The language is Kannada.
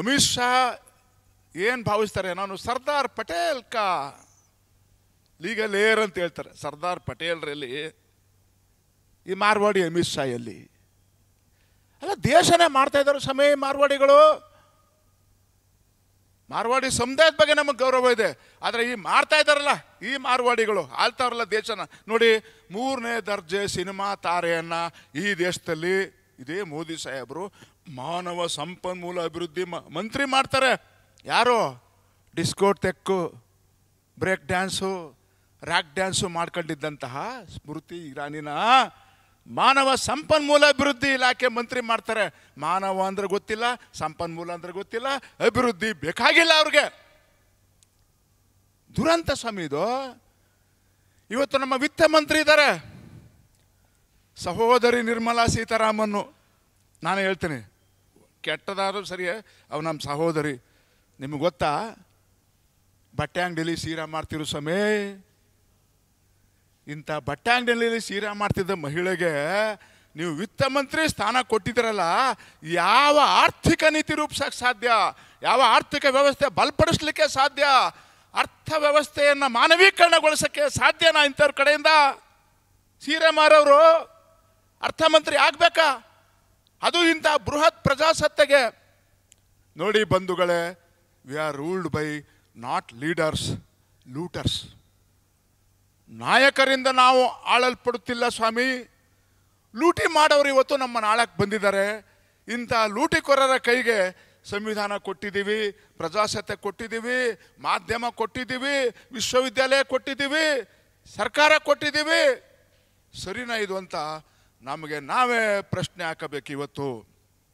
ಅಮಿತ್ ಶಾ ಏನು ಭಾವಿಸ್ತಾರೆ ನಾನು ಸರ್ದಾರ್ ಪಟೇಲ್ ಕಾ ಲೀಗಲ್ ಏರ್ ಅಂತ ಹೇಳ್ತಾರೆ ಸರ್ದಾರ್ ಪಟೇಲ್ರಲ್ಲಿ ಈ ಮಾರ್ವಾಡಿ ಅಮಿತ್ ಶಾ ಅಲ್ಲ ದೇಶನೇ ಮಾಡ್ತಾ ಇದ್ದಾರೆ ಸಮಯ ಮಾರ್ವಾಡಿಗಳು ಮಾರ್ವಾಡಿ ಸಮುದಾಯದ ಬಗ್ಗೆ ನಮಗೆ ಗೌರವ ಇದೆ ಆದರೆ ಈ ಮಾಡ್ತಾ ಇದ್ದಾರಲ್ಲ ಈ ಮಾರ್ವಾಡಿಗಳು ಆಳ್ತಾವ್ರಲ್ಲ ದೇಶನ ನೋಡಿ ಮೂರನೇ ದರ್ಜೆ ಸಿನಿಮಾ ತಾರೆಯನ್ನ ಈ ದೇಶದಲ್ಲಿ ಇದೇ ಮೋದಿ ಸಾಹೇಬರು ಮಾನವ ಸಂಪನ್ಮೂಲ ಅಭಿವೃದ್ಧಿ ಮಂತ್ರಿ ಮಾಡ್ತಾರೆ ಯಾರು ಡಿಸ್ಕೋ ತೆಕ್ಕು ಬ್ರೇಕ್ ಡ್ಯಾನ್ಸು ರ್ಯಾಕ್ ಡ್ಯಾನ್ಸು ಮಾಡ್ಕೊಂಡಿದ್ದಂತಹ ಸ್ಮೃತಿ ಇರಾನಿನ ಮಾನವ ಸಂಪನ್ಮೂಲ ಅಭಿವೃದ್ಧಿ ಇಲಾಖೆ ಮಂತ್ರಿ ಮಾಡ್ತಾರೆ ಮಾನವ ಅಂದ್ರೆ ಗೊತ್ತಿಲ್ಲ ಸಂಪನ್ಮೂಲ ಅಂದ್ರೆ ಗೊತ್ತಿಲ್ಲ ಅಭಿವೃದ್ಧಿ ಬೇಕಾಗಿಲ್ಲ ಅವ್ರಿಗೆ ದುರಂತ ಸ್ವಾಮಿ ಇವತ್ತು ನಮ್ಮ ವಿತ್ತ ಮಂತ್ರಿ ಇದ್ದಾರೆ ಸಹೋದರಿ ನಿರ್ಮಲಾ ಸೀತಾರಾಮನ್ನು ನಾನು ಹೇಳ್ತೀನಿ ಕೆಟ್ಟದಾದ್ರೂ ಸರಿ ಅವು ನಮ್ಮ ಸಹೋದರಿ ನಿಮ್ಗೆ ಗೊತ್ತಾ ಬಟ್ಟೆ ಅಂಗಡಿಲಿ ಸೀರಾ ಮಾರ್ತಿರು ಸಮೇ ಇಂಥ ಬಟ್ಟೆ ಅಂಗಡಿಯಲ್ಲಿ ಸೀರಾ ಮಾಡ್ತಿದ್ದ ಮಹಿಳೆಗೆ ನೀವು ವಿತ್ತ ಮಂತ್ರಿ ಸ್ಥಾನ ಕೊಟ್ಟಿದ್ದೀರಲ್ಲ ಯಾವ ಆರ್ಥಿಕ ನೀತಿ ರೂಪಿಸಕ್ ಸಾಧ್ಯ ಯಾವ ಆರ್ಥಿಕ ವ್ಯವಸ್ಥೆ ಬಲಪಡಿಸ್ಲಿಕ್ಕೆ ಸಾಧ್ಯ ಅರ್ಥ ವ್ಯವಸ್ಥೆಯನ್ನು ಮಾನವೀಕರಣಗೊಳಿಸೋಕ್ಕೆ ಸಾಧ್ಯನಾ ಇಂಥವ್ರ ಕಡೆಯಿಂದ ಸೀರೆ ಮಾರೋರು ಅರ್ಥಮಂತ್ರಿ ಮಂತ್ರಿ ಅದು ಇಂಥ ಬೃಹತ್ ಪ್ರಜಾಸತ್ತೆಗೆ ನೋಡಿ ಬಂಧುಗಳೇ we are ruled by not leaders looters ನಾಯಕರಿಂದ ನಾವು ಆಳಲ್ಪಡುತ್ತಿಲ್ಲ ಸ್ವಾಮಿ ಲೂಟಿ ಮಾಡೋರು ಇವತ್ತು ನಮ್ಮ ಆಳಕ್ಕೆ ಬಂದಿದ್ದಾರೆ ಇಂಥ ಲೂಟಿಕೋರರ ಕೈಗೆ ಸಂವಿಧಾನ ಕೊಟ್ಟಿದ್ದೀವಿ ಪ್ರಜಾಸತ್ತೆ ಕೊಟ್ಟಿದ್ದೀವಿ ಮಾಧ್ಯಮ ಕೊಟ್ಟಿದ್ದೀವಿ ವಿಶ್ವವಿದ್ಯಾಲಯ ಕೊಟ್ಟಿದ್ದೀವಿ ಸರ್ಕಾರ ಕೊಟ್ಟಿದ್ದೀವಿ ಸರಿನಾ ಇದು ಅಂತ ನಮಗೆ ನಾವೇ ಪ್ರಶ್ನೆ ಹಾಕಬೇಕು ಇವತ್ತು